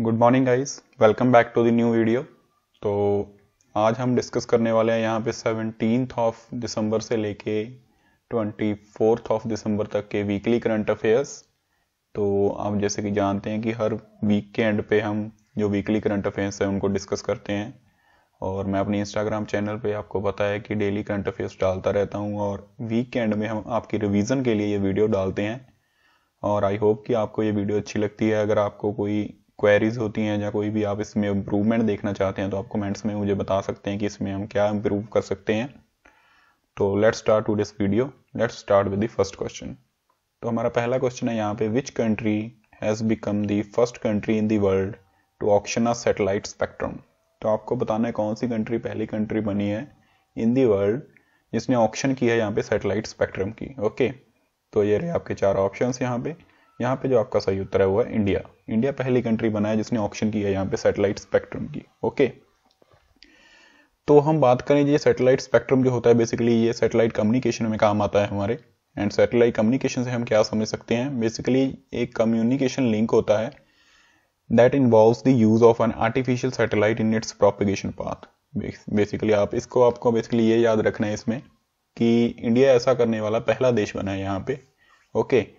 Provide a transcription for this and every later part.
Good morning guys welcome back to the new video तो आज हम डिस्कस करने वाले हैं यहाँ पे सेवनटीन ऑफ दिसंबर से लेके ट्वेंटी फोर्थ ऑफ दिसंबर तक के वीकली करंट अफेयर्स तो आप जैसे कि जानते हैं कि हर वीक के एंड पे हम जो वीकली करंट अफेयर्स हैं उनको डिस्कस करते हैं और मैं अपने इंस्टाग्राम चैनल पे आपको पता है कि डेली करंट अफेयर्स डालता रहता हूँ और वीक के एंड में हम आपकी रिविजन के लिए ये वीडियो डालते हैं और आई होप कि आपको ये वीडियो अच्छी लगती है अगर आपको कोई क्वेरीज होती हैं या कोई भी आप इसमें इम्प्रूवमेंट देखना चाहते हैं तो आप कमेंट्स में मुझे बता सकते हैं कि इसमें हम क्या इम्प्रूव कर सकते हैं तो let's start to this video let's start with the first question तो हमारा पहला क्वेश्चन है यहाँ पे which country has become the first country in the world to auction of satellite spectrum तो आपको बताना है कौन सी कंट्री पहली कंट्री बनी है इन दी वर्ल्ड जिसने ऑप्शन किया है यहाँ पे सेटेलाइट स्पेक्ट्रम की ओके okay. तो ये रहे आपके चार ऑप्शंस यहाँ पे यहाँ पे जो आपका सही उत्तर है वो है इंडिया इंडिया पहली कंट्री बनाया जिसने ऑप्शन की है यहाँ पे सैटेलाइट स्पेक्ट्रम की ओके तो हम बात करें ये सैटेलाइट स्पेक्ट्रम जो होता है बेसिकली ये सैटेलाइट कम्युनिकेशन में काम आता है हमारे एंड सैटेलाइट कम्युनिकेशन से हम क्या समझ सकते हैं बेसिकली एक कम्युनिकेशन लिंक होता है that involve the use of an artificial satellite in its propagation path basically आप इसको आपको बेसिकली ये याद रखना है इसमें कि इंडिया ऐसा करने वाला पहला देश बना है यहाँ पे ओके okay.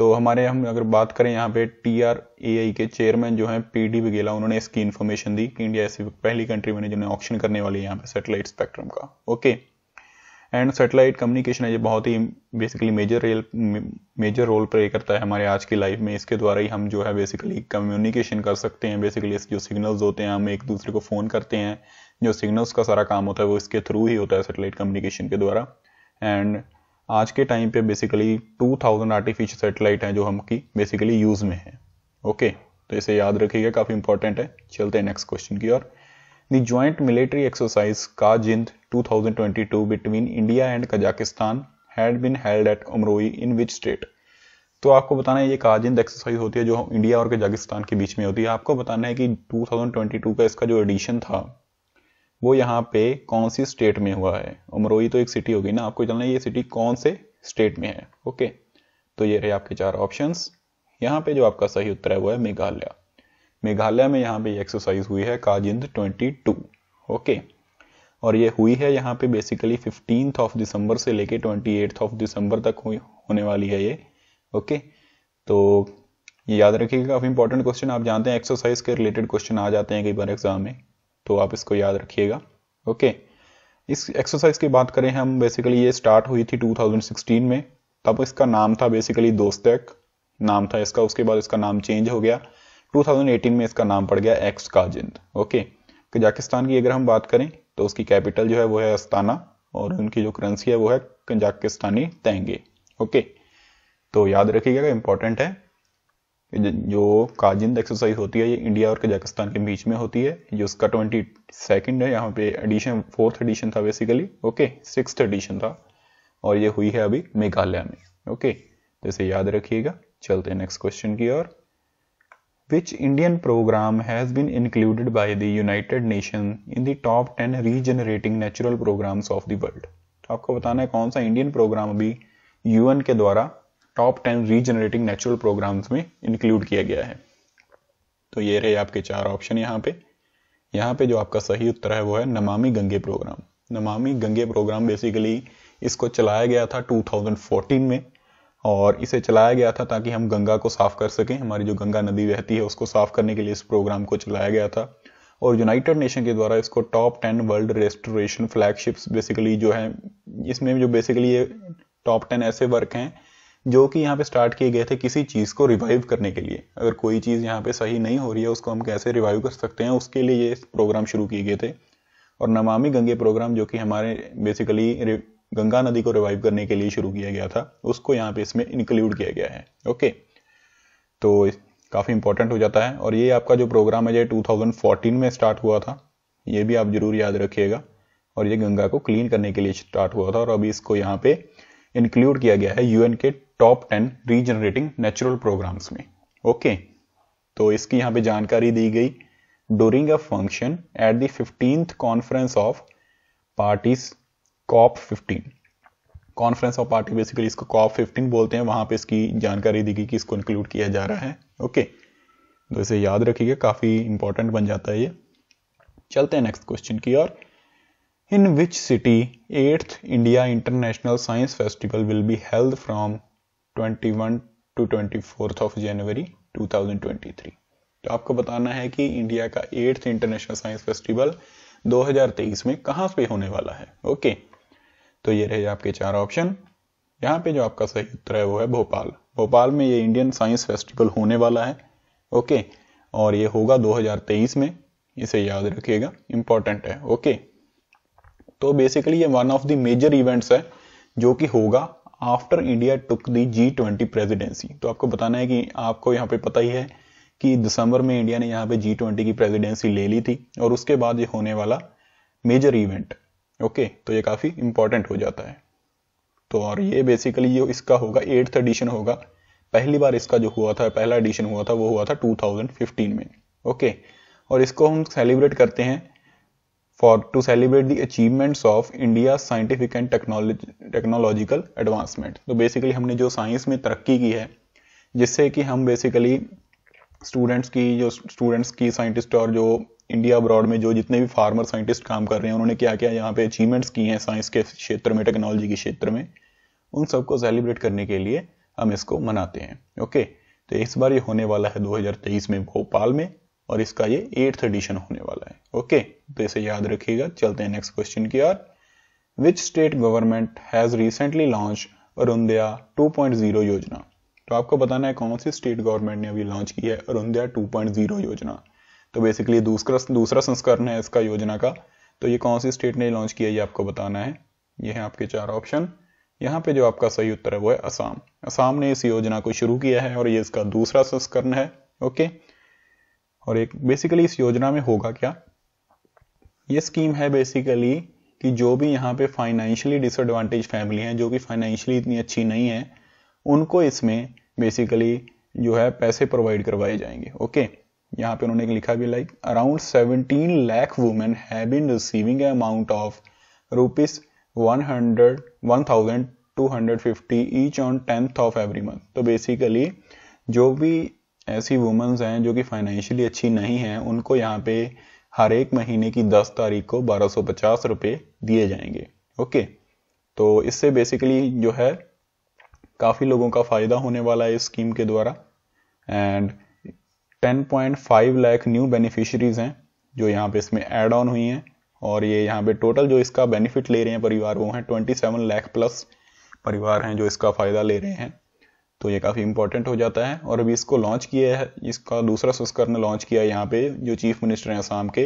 तो हमारे हम अगर बात करें यहाँ पे टी आर ए आई के चेयरमैन जो है पी डी बघेला उन्होंने इसकी इन्फॉर्मेशन दी कि इंडिया ऐसी पहली कंट्री बने जिन्हें ऑप्शन करने वाली है यहाँ पे सेटेलाइट स्पेक्ट्रम का ओके एंड सेटेलाइट कम्युनिकेशन है ये बहुत ही basically major rail major role play करता है हमारे आज की लाइफ में इसके द्वारा ही हम जो है बेसिकली कम्युनिकेशन कर सकते हैं बेसिकली इसके जो सिग्नल्स होते हैं हम एक दूसरे को फ़ोन करते हैं जो सिग्नल्स का सारा काम होता है वो इसके थ्रू ही होता है सेटेलाइट कम्युनिकेशन के द्वारा एंड आज के टाइम पे बेसिकली 2000 आर्टिफिशियल सेटेलाइट हैं जो हम की बेसिकली यूज़ में हैं ओके तो इसे याद रखिएगा काफ़ी इंपॉर्टेंट है चलते हैं नेक्स्ट क्वेश्चन की ओर the joint military exercise Kazind 2022 between India and Kazakhstan had been held at Umroi in which state तो आपको बताना है ये काजिंद एक्सरसाइज होती है जो इंडिया और कजाकिस्तान के बीच में होती है आपको बताना है कि 2022 का इसका जो एडिशन था वो यहाँ पे कौन सी स्टेट में हुआ है उमरोई तो एक सिटी होगी ना आपको जानना है ये सिटी कौन से स्टेट में है ओके तो ये रहे आपके चार ऑप्शन यहाँ पे जो आपका सही उत्तर है वो है मेघालय मेघालय में यहाँ पे एक्सरसाइज हुई है काजिंद 22 ओके और ये हुई है यहाँ पे बेसिकली फिफ्टीन ऑफ दिसंबर से लेके ट्वेंटी ऑफ दिसंबर तक हुई होने वाली है ये ओके तो ये याद रखिएगा काफ़ी इंपॉर्टेंट क्वेश्चन आप जानते हैं एक्सरसाइज के रिलेटेड क्वेश्चन आ जाते हैं कई बार एग्जाम में तो आप इसको याद रखिएगा ओके इस एक्सरसाइज की बात करें हम बेसिकली ये स्टार्ट हुई थी 2016 में तब इसका नाम था बेसिकली दोस्तक नाम था इसका उसके बाद इसका नाम चेंज हो गया 2018 में इसका नाम पड़ गया एक्स काजिंद ओके कजाकिस्तान की अगर हम बात करें तो उसकी कैपिटल जो है वो है अस्ताना और उनकी जो करेंसी है वो है कजाकिस्तानी तेंगे ओके तो याद रखिएगा इंपॉर्टेंट है जो काजिंद एक्सरसाइज होती है ये इंडिया और कजाकिस्तान के बीच में होती है जो उसका ट्वेंटी सेकेंड है यहाँ पे एडिशन फोर्थ एडिशन था बेसिकली ओके सिक्स एडिशन था और ये हुई है अभी मेघालय में ओके जैसे तो याद रखिएगा चलते हैं नेक्स्ट क्वेश्चन की ओर which Indian programme has been included by the United Nation in top ten 10 regenerating natural programs of the तो आपको बताना है कौन सा इंडियन प्रोग्राम अभी यूएन के द्वारा top ten regenerating natural programmes में इंक्लूड किया गया है तो ये रहे आपके चार ऑप्शन यहाँ पे यहाँ पे जो आपका सही उत्तर है वो है नमामि गंगे प्रोग्राम नमामि गंगे प्रोग्राम बेसिकली इसको चलाया गया था 2014 में और इसे चलाया गया था ताकि हम गंगा को साफ कर सकें हमारी जो गंगा नदी रहती है उसको साफ करने के लिए इस प्रोग्राम को चलाया गया था और यूनाइटेड नेशन के द्वारा इसको top ten world restoration flagships basically जो है इसमें जो बेसिकली ये टॉप टेन ऐसे वर्क हैं जो कि यहाँ पे स्टार्ट किए गए थे किसी चीज़ को रिवाइव करने के लिए अगर कोई चीज़ यहाँ पे सही नहीं हो रही है उसको हम कैसे रिवाइव कर सकते हैं उसके लिए ये प्रोग्राम शुरू किए गए थे और नमामि गंगे प्रोग्राम जो कि हमारे बेसिकली गंगा नदी को रिवाइव करने के लिए शुरू किया गया था उसको यहाँ पे इसमें इंक्लूड किया गया है ओके तो काफ़ी इंपॉर्टेंट हो जाता है और ये आपका जो प्रोग्राम है ये 2014 में स्टार्ट हुआ था ये भी आप जरूर याद रखिएगा और ये गंगा को क्लीन करने के लिए स्टार्ट हुआ था और अभी इसको यहाँ पे इंक्लूड किया गया है यूएन के top ten regenerating natural programmes में ओके तो इसकी यहां पे जानकारी दी गई during a function at the fifteenth conference of parties COP fifteen conference of party basically इसको कॉप फिफ्टीन बोलते हैं वहां पे इसकी जानकारी दी गई कि इसको इंक्लूड किया जा रहा है ओके तो इसे याद रखिएगा काफ़ी इंपॉर्टेंट बन जाता है ये चलते हैं नेक्स्ट क्वेश्चन की और in which city eighth India International Science Festival will be held from 21 to 24th of January 2023 तो आपको बताना है कि इंडिया का एट्थ इंटरनेशनल साइंस फेस्टिवल 2023 में कहां पे होने वाला है ओके तो ये रहे आपके चार ऑप्शन यहाँ पे जो आपका सही उत्तर है वो है भोपाल भोपाल में ये इंडियन साइंस फेस्टिवल होने वाला है ओके और ये होगा 2023 में इसे याद रखिएगा इंपॉर्टेंट है ओके तो बेसिकली ये one of the major events है जो कि होगा after India took the G twenty presidency तो आपको बताना है कि आपको यहाँ पे पता ही है कि दिसंबर में इंडिया ने यहाँ पे जी ट्वेंटी की प्रेजिडेंसी ले ली थी और उसके बाद ये होने वाला मेजर इवेंट ओके तो ये काफ़ी इंपॉर्टेंट हो जाता है तो और ये बेसिकली ये इसका होगा एट्थ एडिशन होगा पहली बार इसका जो हुआ था पहला एडिशन हुआ था वो हुआ था 2015 में ओके और इसको हम सेलिब्रेट करते हैं for to celebrate the achievements of India's scientific and technological advancement. तो basically हमने जो science में तरक्की की है जिससे कि हम basically स्टूडेंट्स की जो स्टूडेंट्स की साइंटिस्ट और जो इंडिया अब्रॉड में जो जितने भी फार्मर साइंटिस्ट काम कर रहे हैं उन्होंने क्या क्या यहाँ पे अचीवमेंट्स की हैं साइंस के क्षेत्र में टेक्नोलॉजी के क्षेत्र में उन सबको सेलिब्रेट करने के लिए हम इसको मनाते हैं ओके तो इस बार ये होने वाला है 2023 में भोपाल में और इसका ये एट्थ एडिशन होने वाला है ओके तो इसे याद रखिएगा चलते हैं नेक्स्ट क्वेश्चन की ओर which state government has recently launch Arunodaya 2.0 योजना तो आपको बताना है कौन सी स्टेट गवर्नमेंट ने अभी लॉन्च की है अरुंदया 2.0 योजना तो बेसिकली दूसरा दूसरा संस्करण है इसका योजना का तो ये कौन सी स्टेट ने लॉन्च किया ये आपको बताना है ये है आपके चार ऑप्शन यहाँ पे जो आपका सही उत्तर है वो है असम असम ने इस योजना को शुरू किया है और ये इसका दूसरा संस्करण है ओके okay? और एक बेसिकली इस योजना में होगा क्या ये स्कीम है बेसिकली कि जो भी यहाँ पे फाइनेंशियली डिसएडवांटेज फैमिली हैं जो कि फाइनेंशियली इतनी अच्छी नहीं है उनको इसमें बेसिकली जो है पैसे प्रोवाइड करवाए जाएंगे ओके यहाँ पे उन्होंने लिखा भी like around 17 lakh women have been receiving amount of rupees one hundred one thousand two hundred fifty each on tenth of every month तो बेसिकली जो भी ऐसी वुमेंस हैं जो कि फाइनेंशियली अच्छी नहीं हैं उनको यहाँ पे हर एक महीने की दस तारीख को बारह सौ पचास दिए जाएंगे ओके तो इससे बेसिकली जो है काफ़ी लोगों का फ़ायदा होने वाला है इस स्कीम के द्वारा एंड 10.5 लाख न्यू बेनिफिशरीज हैं जो यहाँ पे इसमें एड ऑन हुई हैं और ये यहाँ पे टोटल जो इसका बेनिफिट ले रहे हैं परिवार वो हैं 27 लाख प्लस परिवार हैं जो इसका फ़ायदा ले रहे हैं तो ये काफ़ी इंपॉर्टेंट हो जाता है और अभी इसको लॉन्च किया है इसका दूसरा संस्करण लॉन्च किया है यहाँ पे जो चीफ मिनिस्टर हैं असम के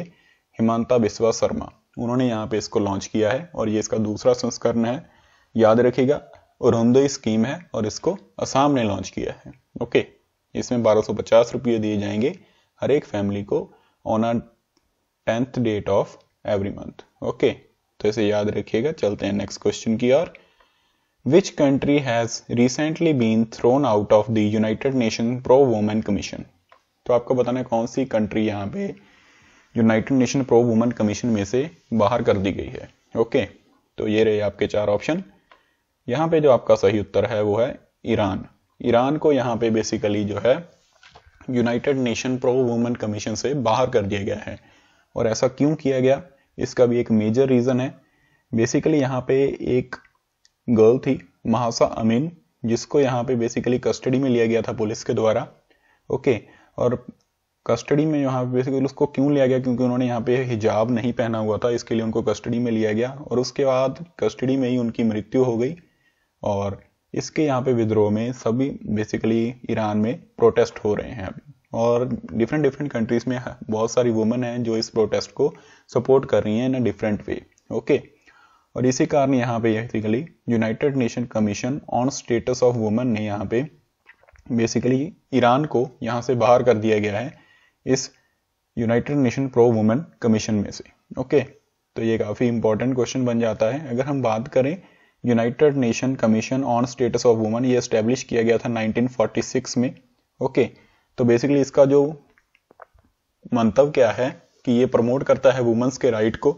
हिमांता बिस्वा शर्मा उन्होंने यहाँ पे इसको लॉन्च किया है और ये इसका दूसरा संस्करण है याद रखिएगा उरुंदई स्कीम है और इसको असम ने लॉन्च किया है ओके इसमें बारह सौ दिए जाएंगे हर एक फैमिली को on a tenth date of every month okay तो इसे याद रखिएगा चलते हैं नेक्स्ट क्वेश्चन की ओर Which country has recently been thrown out of the United Nation Pro Women Commission? तो आपको बताना है कौन सी कंट्री यहाँ पे United Nation pro women commission में से बाहर कर दी गई है ओके okay, तो ये रहे आपके चार ऑप्शन यहाँ पे जो आपका सही उत्तर है वो है ईरान ईरान को यहाँ पे बेसिकली जो है United Nation pro women commission से बाहर कर दिया गया है और ऐसा क्यों किया गया इसका भी एक मेजर रीज़न है बेसिकली यहाँ पे एक गर्ल थी महासा अमीन जिसको यहाँ पे बेसिकली कस्टडी में लिया गया था पुलिस के द्वारा ओके और कस्टडी में यहाँ बेसिकली उसको क्यों लिया गया क्योंकि उन्होंने यहाँ पे हिजाब नहीं पहना हुआ था इसके लिए उनको कस्टडी में लिया गया और उसके बाद कस्टडी में ही उनकी मृत्यु हो गई और इसके यहाँ पे विद्रोह में सभी बेसिकली ईरान में प्रोटेस्ट हो रहे हैं अभी और डिफरेंट डिफरेंट कंट्रीज में बहुत सारी वुमेन हैं जो इस प्रोटेस्ट को सपोर्ट कर रही हैं इन अ डिफरेंट वे ओके और इसी कारण यहाँ पे basically United Nation Commission on Status of Women ने यहाँ पे बेसिकली ईरान को यहाँ से बाहर कर दिया गया है इस United Nation pro women commission में से ओके तो ये काफ़ी इंपॉर्टेंट क्वेश्चन बन जाता है अगर हम बात करें United Nation Commission on Status of Women ये स्टेब्लिश किया गया था 1946 में ओके तो बेसिकली इसका जो मंतव्य क्या है कि ये प्रमोट करता है वुमेन्स के राइट को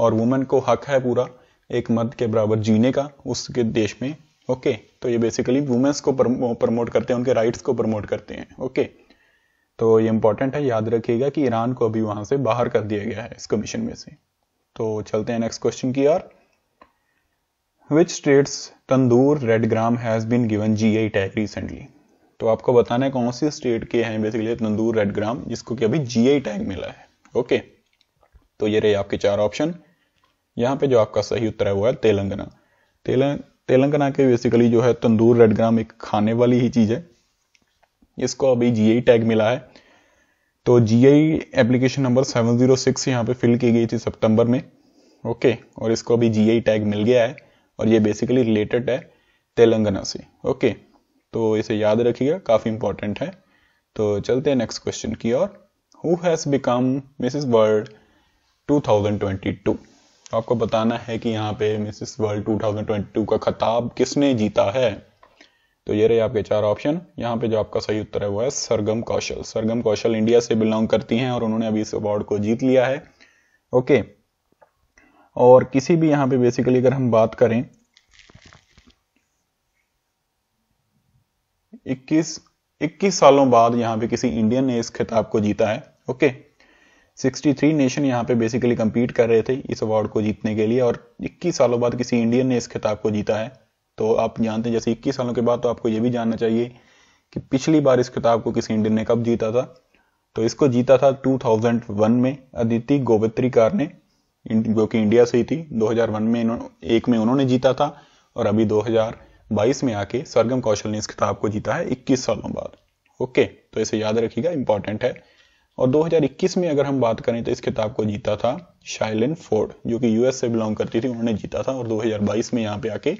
और वुमेन को हक है पूरा एक मर्द के बराबर जीने का उसके देश में ओके तो ये बेसिकली वुमेन्स को प्रमोट करते हैं उनके राइट्स को प्रमोट करते हैं ओके तो ये इंपॉर्टेंट है याद रखिएगा कि ईरान को अभी वहां से बाहर कर दिया गया है इस कमीशन में से तो चलते हैं नेक्स्ट क्वेश्चन की ओर which states Tandur red gram has been given G I tag recently तो आपको बताना है कौन सी स्टेट के हैं बेसिकली तंदूर रेड ग्राम जिसको कि अभी जी आई टैग मिला है ओके तो ये रहे आपके चार ऑप्शन यहाँ पे जो आपका सही उत्तर है वो है तेलंगाना तेलंग तेलंगाना के बेसिकली जो है तंदूर रेड ग्राम एक खाने वाली ही चीज़ है इसको अभी जीआई टैग e मिला है तो जीआई एप्लीकेशन नंबर 706 यहाँ पे फिल की गई थी सितंबर में ओके और इसको अभी जीआई टैग e मिल गया है और ये बेसिकली रिलेटेड है तेलंगाना से ओके तो इसे याद रखिएगा काफ़ी इंपॉर्टेंट है तो चलते हैं नेक्स्ट क्वेश्चन की और who has become Mrs World two आपको बताना है कि यहाँ पे मिसिस वर्ल्ड 2022 का खताब किसने जीता है तो ये रहे आपके चार ऑप्शन यहाँ पे जो आपका सही उत्तर है वो है सरगम कौशल सरगम कौशल इंडिया से बिलोंग करती हैं और उन्होंने अभी इस अवार्ड को जीत लिया है ओके और किसी भी यहाँ पे बेसिकली अगर हम बात करें 21 21 सालों बाद यहाँ पे किसी इंडियन ने इस खिताब को जीता है ओके 63 नेशन यहाँ पे बेसिकली कम्पीट कर रहे थे इस अवार्ड को जीतने के लिए और 21 सालों बाद किसी इंडियन ने इस खिताब को जीता है तो आप जानते हैं जैसे 21 सालों के बाद तो आपको ये भी जानना चाहिए कि पिछली बार इस खिताब को किसी इंडियन ने कब जीता था तो इसको जीता था 2001 में अदिति कार ने जो कि इंडिया से ही थी 2001 में एक में उन्होंने जीता था और अभी 2022 में आके सरगम कौशल ने इस किताब को जीता है 21 सालों बाद ओके तो इसे याद रखिएगा इंपॉर्टेंट है और 2021 में अगर हम बात करें तो इस खिताब को जीता था शाइलिन फोर्ड जो कि यूएस से बिलोंग करती थी उन्होंने जीता था और 2022 में यहाँ पे आके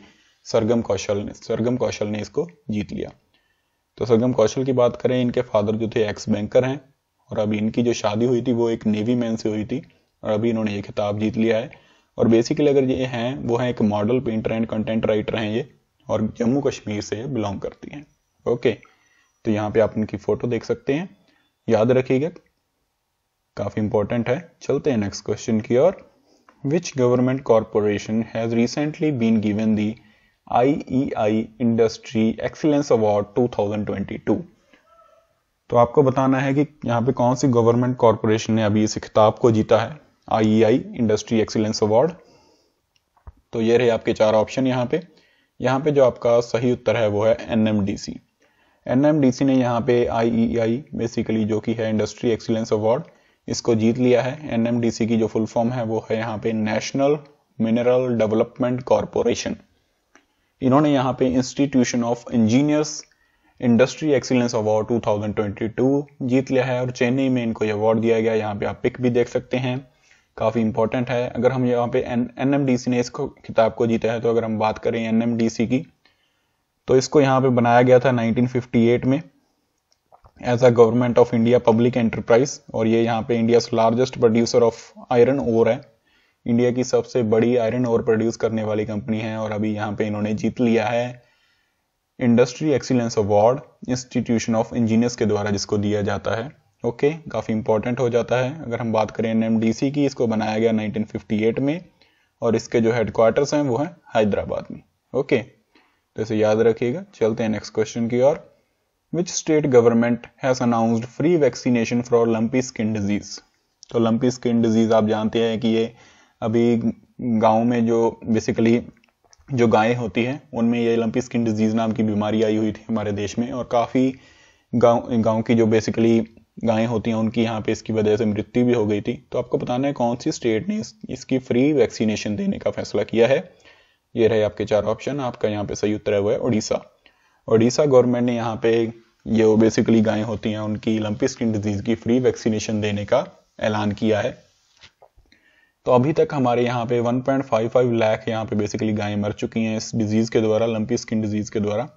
सरगम कौशल ने सरगम कौशल ने इसको जीत लिया तो सरगम कौशल की बात करें इनके फादर जो थे एक्स बैंकर हैं और अभी इनकी जो शादी हुई थी वो एक नेवी मैन से हुई थी और अभी इन्होंने ये खिताब जीत लिया है और बेसिकली अगर ये हैं वो हैं एक model painter and content writer हैं ये और जम्मू कश्मीर से बिलोंग करती हैं ओके तो यहाँ पे आप इनकी फ़ोटो देख सकते हैं याद रखिएगा काफ़ी इंपॉर्टेंट है चलते हैं नेक्स्ट क्वेश्चन की ओर which government corporation has recently been given the I I industry excellence award 2022 तो आपको बताना है कि यहाँ पे कौन सी गवर्नमेंट कॉरपोरेशन ने अभी इस खिताब को जीता है आई इंडस्ट्री एक्सीलेंस अवार्ड तो ये रहे आपके चार ऑप्शन यहाँ पे यहाँ पे जो आपका सही उत्तर है वो है N N M M D C D C ने यहाँ पे आई ई आई बेसिकली जो कि है इंडस्ट्री एक्सीलेंस अवार्ड इसको जीत लिया है एनएमडीसी की जो फुल फॉर्म है वो है यहाँ पे नेशनल मिनरल डेवलपमेंट कॉरपोरेशन इन्होंने यहाँ पे institution of engineers industry excellence award 2022 जीत लिया है और चेन्नई में इनको ये अवार्ड दिया गया यहाँ पे आप पिक भी देख सकते हैं काफ़ी इंपॉर्टेंट है अगर हम यहाँ पे एन एम ने इसको किताब को जीता है तो अगर हम बात करें एन की तो इसको यहाँ पे बनाया गया था 1958 में as a government of India public enterprise और ये यहाँ पे India largest producer of iron ore है इंडिया की सबसे बड़ी आयरन ओर प्रोड्यूस करने वाली कंपनी है और अभी यहाँ पे इन्होंने जीत लिया है industry excellence award institution of engineers के द्वारा जिसको दिया जाता है ओके okay, काफ़ी इंपॉर्टेंट हो जाता है अगर हम बात करें एन की इसको बनाया गया 1958 में और इसके जो हेडक्वार्टर्स हैं वो है हैदराबाद में ओके okay, तो इसे याद रखिएगा चलते हैं नेक्स्ट क्वेश्चन की ओर which state government has announced free vaccination for lumpy skin disease तो लंपी स्किन डिजीज आप जानते हैं कि ये अभी गाँव में जो बेसिकली जो गायें होती हैं उनमें ये लंपी स्किन डिजीज नाम की बीमारी आई हुई थी हमारे देश में और काफ़ी गांव गांव की जो बेसिकली गायें होती हैं उनकी यहाँ पे इसकी वजह से मृत्यु भी हो गई थी तो आपको बताना है कौन सी स्टेट ने इस, इसकी फ्री वैक्सीनेशन देने का फैसला किया है ये रहे आपके चार ऑप्शन आपका यहाँ पे सही उत्तर है वो है उड़ीसा ओडिशा गवर्नमेंट ने यहाँ पे ये बेसिकली गायें होती हैं उनकी लंपी स्किन डिजीज की फ्री वैक्सीनेशन देने का ऐलान किया है तो अभी तक हमारे यहाँ पे 1.55 लाख यहाँ पे बेसिकली गायें मर चुकी हैं इस डिजीज़ के द्वारा लंपी स्किन डिजीज़ के द्वारा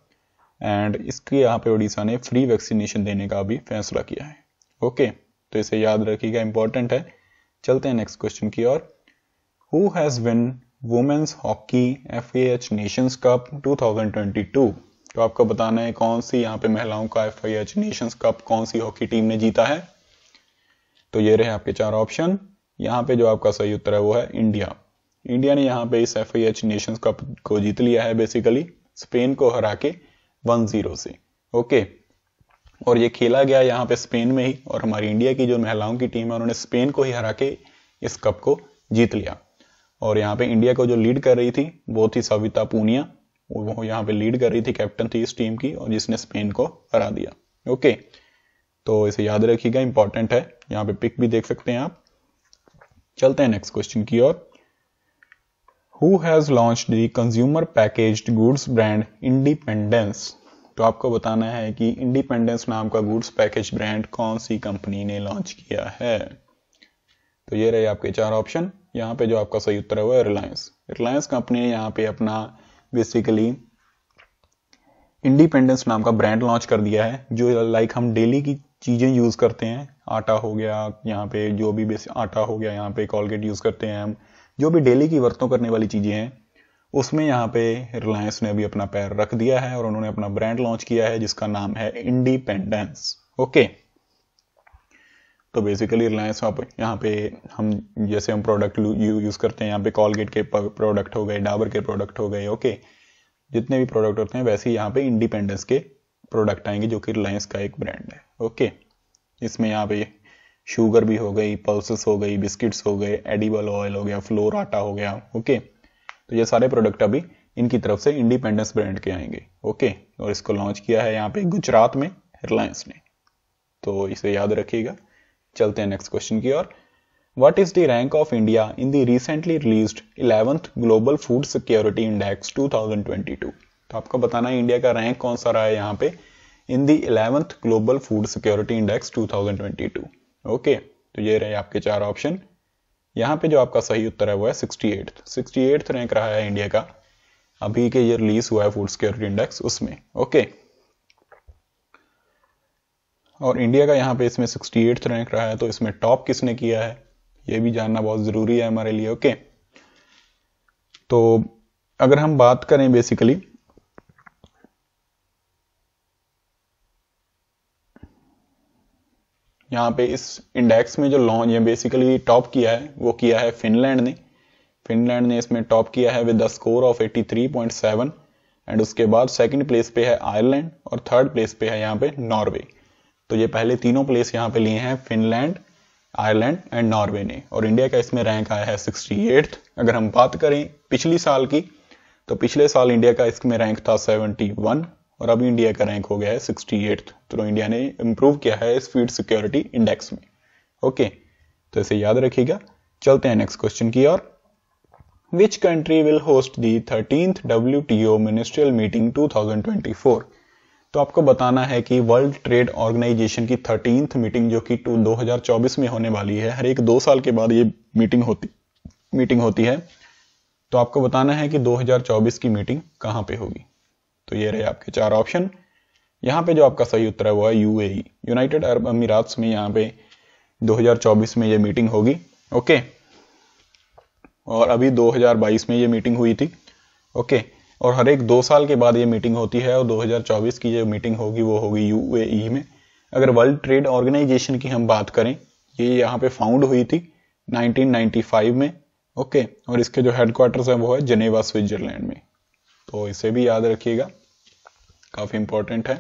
एंड इसके यहाँ पे ओडिशा ने फ्री वैक्सीनेशन देने का भी फैसला किया है ओके तो इसे याद रखिएगा इंपॉर्टेंट है चलते हैं नेक्स्ट क्वेश्चन की ओर who has win women's hockey F nations cup two तो आपको बताना है कौन सी यहाँ पे महिलाओं का F I H nation cup कौन सी हॉकी टीम ने जीता है तो ये रहे आपके चार ऑप्शन यहाँ पे जो आपका सही उत्तर है वो है इंडिया इंडिया ने यहाँ पे इस F I H nation cup को जीत लिया है बेसिकली स्पेन को हरा के वन जीरो से ओके और ये खेला गया यहाँ पे स्पेन में ही और हमारी इंडिया की जो महिलाओं की टीम है उन्होंने स्पेन को ही हरा के इस कप को जीत लिया और यहाँ पे इंडिया को जो लीड कर रही थी वो थी सविता पूनिया वो यहाँ पे लीड कर रही थी कैप्टन थी इस टीम की और जिसने स्पेन को हरा दिया ओके तो इसे याद रखिएगा इंपॉर्टेंट है यहाँ पे पिक भी देख सकते हैं आप चलते हैं नेक्स्ट क्वेश्चन की ओर who has launch the consumer package goods brand Independence तो आपको बताना है कि इंडिपेंडेंस नाम का गुड्स पैकेज ब्रांड कौन सी कंपनी ने लॉन्च किया है तो ये रहे आपके चार ऑप्शन यहाँ पे जो आपका सही उत्तर है वो रिलायंस रिलायंस कंपनी ने यहाँ पे अपना बेसिकली इंडिपेंडेंस नाम का ब्रांड लॉन्च कर दिया है जो लाइक हम डेली की चीज़ें यूज़ करते हैं आटा हो गया यहाँ पे जो भी बेस आटा हो गया यहाँ पे कॉलगेट यूज़ करते हैं हम जो भी डेली की वर्तों करने वाली चीज़ें हैं उसमें यहाँ पे रिलायंस ने अभी अपना पैर रख दिया है और उन्होंने अपना ब्रांड लॉन्च किया है जिसका नाम है इंडिपेंडेंस ओके तो बेसिकली रिलायंस वहाँ पे यहाँ पे हम जैसे हम प्रोडक्ट यू, यूज़ करते हैं यहाँ पे कॉलगेट के प्रोडक्ट हो गए डाबर के प्रोडक्ट हो गए ओके जितने भी प्रोडक्ट होते हैं वैसे ही यहाँ पे इंडिपेंडेंस के प्रोडक्ट आएंगे जो कि रिलायंस का एक ब्रांड है ओके इसमें यहाँ पे शुगर भी हो गई पल्सेस हो गई बिस्किट्स हो गए एडिबल ऑयल हो गया फ्लोर आटा हो गया ओके तो ये सारे प्रोडक्ट अभी इनकी तरफ से इंडिपेंडेंस ब्रांड के आएंगे ओके और इसको लॉन्च किया है यहाँ पे गुजरात में रिलायंस ने तो इसे याद रखिएगा चलते हैं नेक्स्ट क्वेश्चन की ओर what is the rank of India in the recently release eleventh global food security index 2022 तो आपको बताना है इंडिया का रैंक कौन सा रहा है यहाँ पे in the eleventh global food security index 2022 okay तो ये रहे आपके चार ऑप्शन यहाँ पे जो आपका सही उत्तर है वो है sixty eight sixty eight rank रहा है इंडिया का अभी के ये रिलीज हुआ है फूड सिक्योरिटी इंडेक्स उसमें ओके okay. और इंडिया का यहाँ पे इसमें सिक्सटी एट्थ रैंक रहा है तो इसमें टॉप किसने किया है ये भी जानना बहुत ज़रूरी है हमारे लिए ओके तो अगर हम बात करें बेसिकली यहाँ पे इस इंडेक्स में जो लॉन्च है बेसिकली टॉप किया है वो किया है फिनलैंड ने फिनलैंड ने इसमें टॉप किया है with the score of 83.7 and उसके बाद सेकंड प्लेस पे है आयरलैंड और थर्ड प्लेस पे है यहाँ पे नॉर्वे तो ये पहले तीनों प्लेस यहाँ पे लिए हैं फिनलैंड आयरलैंड एंड नॉर्वे ने और इंडिया का इसमें रैंक आया है सिक्सटी एट्थ अगर हम बात करें पिछली साल की तो पिछले साल इंडिया का इसमें रैंक था सेवेंटी वन और अभी इंडिया का रैंक हो गया है सिक्सटी एट्थ तो इंडिया ने इम्प्रूव किया है इस फीड सिक्योरिटी इंडेक्स में ओके तो इसे याद रखिएगा चलते हैं नेक्स्ट क्वेश्चन की ओर which country will host the thirteenth W T O ministerial meeting for तो आपको बताना है कि वर्ल्ड ट्रेड ऑर्गेनाइजेशन की थर्टीन मीटिंग जो कि टू 2024 में होने वाली है हर एक दो साल के बाद ये मीटिंग होती मीटिंग होती है तो आपको बताना है कि 2024 की मीटिंग कहाँ पे होगी तो ये रहे आपके चार ऑप्शन यहाँ पे जो आपका सही उत्तर है वो है यूएई यूनाइटेड अरब अमीरात में यहाँ पे 2024 में ये मीटिंग होगी ओके और अभी 2022 में ये मीटिंग हुई थी ओके और हर एक दो साल के बाद ये मीटिंग होती है और 2024 की जो मीटिंग होगी वो होगी यू में अगर वर्ल्ड ट्रेड ऑर्गेनाइजेशन की हम बात करें ये यहाँ पे फाउंड हुई थी 1995 में ओके और इसके जो हेडक्वार्टर्स है वो है जनेवा स्विट्जरलैंड में तो इसे भी याद रखिएगा काफ़ी इंपॉर्टेंट है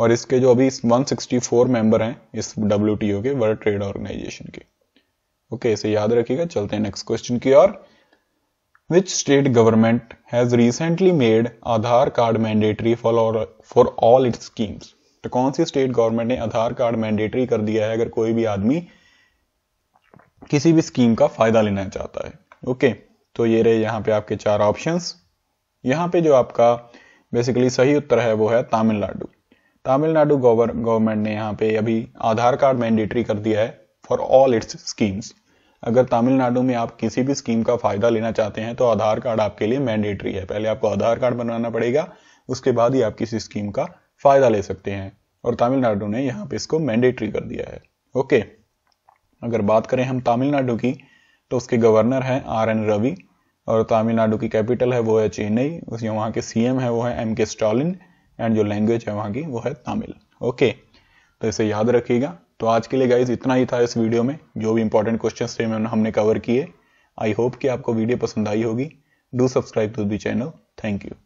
और इसके जो अभी 164 मेंबर हैं इस डब्ल्यू के वर्ल्ड ट्रेड ऑर्गेनाइजेशन के ओके इसे याद रखिएगा चलते हैं नेक्स्ट क्वेश्चन की ओर Which state government has recently made Aadhaar card mandatory for for all its schemes तो कौन सी स्टेट गवर्नमेंट ने आधार कार्ड मैंडेटरी कर दिया है अगर कोई भी आदमी किसी भी स्कीम का फायदा लेना चाहता है ओके okay, तो ये रहे यहाँ पे आपके चार ऑप्शंस यहाँ पे जो आपका बेसिकली सही उत्तर है वो है तमिलनाडु तमिलनाडु गवर्नमेंट ने यहाँ पे अभी आधार कार्ड मैंडेटरी कर दिया है फॉर ऑल इट्स स्कीम्स अगर तमिलनाडु में आप किसी भी स्कीम का फायदा लेना चाहते हैं तो आधार कार्ड आपके लिए मैंडेटरी है पहले आपको आधार कार्ड बनवाना पड़ेगा उसके बाद ही आप किसी स्कीम का फायदा ले सकते हैं और तमिलनाडु ने यहाँ पे इसको मैंडेटरी कर दिया है ओके अगर बात करें हम तमिलनाडु की तो उसके गवर्नर हैं आर एन रवि और तमिलनाडु की कैपिटल है वो है चेन्नई उसके वहाँ के सीएम है वो है एम के स्टालिन एंड जो लैंग्वेज है वहाँ की वो है तमिल ओके तो इसे याद रखिएगा तो आज के लिए गाइज इतना ही था इस वीडियो में जो भी इंपॉर्टेंट क्वेश्चन थे हमने कवर किए आई होप कि आपको वीडियो पसंद आई होगी do subscribe to the channel thank you